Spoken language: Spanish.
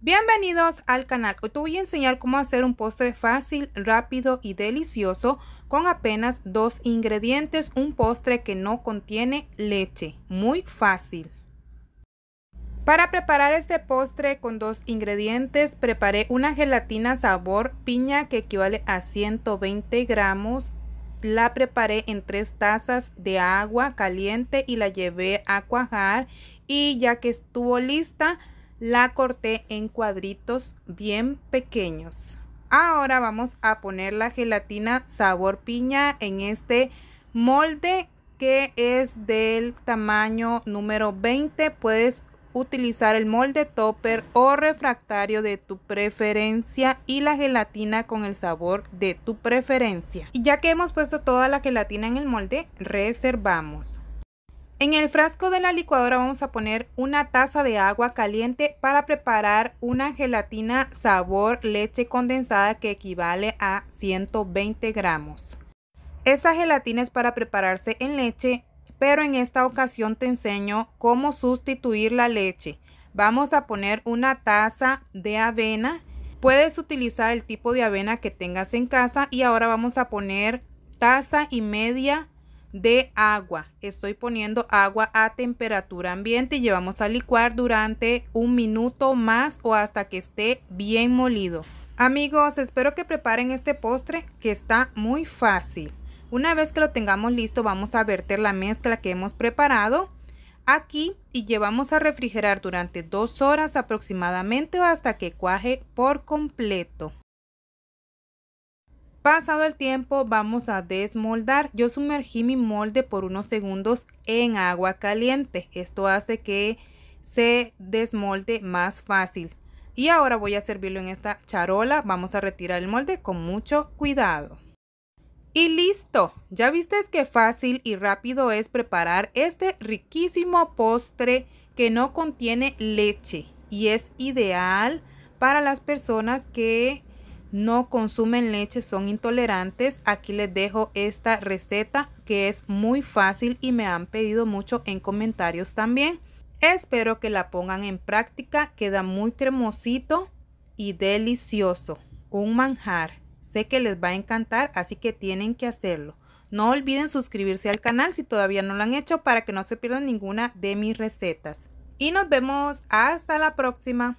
Bienvenidos al canal. Hoy te voy a enseñar cómo hacer un postre fácil, rápido y delicioso con apenas dos ingredientes, un postre que no contiene leche. Muy fácil. Para preparar este postre con dos ingredientes, preparé una gelatina sabor piña que equivale a 120 gramos. La preparé en tres tazas de agua caliente y la llevé a cuajar y ya que estuvo lista, la corté en cuadritos bien pequeños. Ahora vamos a poner la gelatina sabor piña en este molde que es del tamaño número 20. Puedes utilizar el molde topper o refractario de tu preferencia y la gelatina con el sabor de tu preferencia. Y ya que hemos puesto toda la gelatina en el molde, reservamos. En el frasco de la licuadora vamos a poner una taza de agua caliente para preparar una gelatina sabor leche condensada que equivale a 120 gramos. Esta gelatina es para prepararse en leche, pero en esta ocasión te enseño cómo sustituir la leche. Vamos a poner una taza de avena. Puedes utilizar el tipo de avena que tengas en casa y ahora vamos a poner taza y media de agua. Estoy poniendo agua a temperatura ambiente y llevamos a licuar durante un minuto más o hasta que esté bien molido. Amigos, espero que preparen este postre que está muy fácil. Una vez que lo tengamos listo vamos a verter la mezcla que hemos preparado aquí y llevamos a refrigerar durante dos horas aproximadamente o hasta que cuaje por completo. Pasado el tiempo vamos a desmoldar. Yo sumergí mi molde por unos segundos en agua caliente. Esto hace que se desmolde más fácil. Y ahora voy a servirlo en esta charola. Vamos a retirar el molde con mucho cuidado. Y listo, ya viste qué fácil y rápido es preparar este riquísimo postre que no contiene leche y es ideal para las personas que no consumen leche, son intolerantes, aquí les dejo esta receta que es muy fácil y me han pedido mucho en comentarios también. Espero que la pongan en práctica, queda muy cremosito y delicioso, un manjar. Sé que les va a encantar, así que tienen que hacerlo. No olviden suscribirse al canal si todavía no lo han hecho para que no se pierdan ninguna de mis recetas. Y nos vemos hasta la próxima.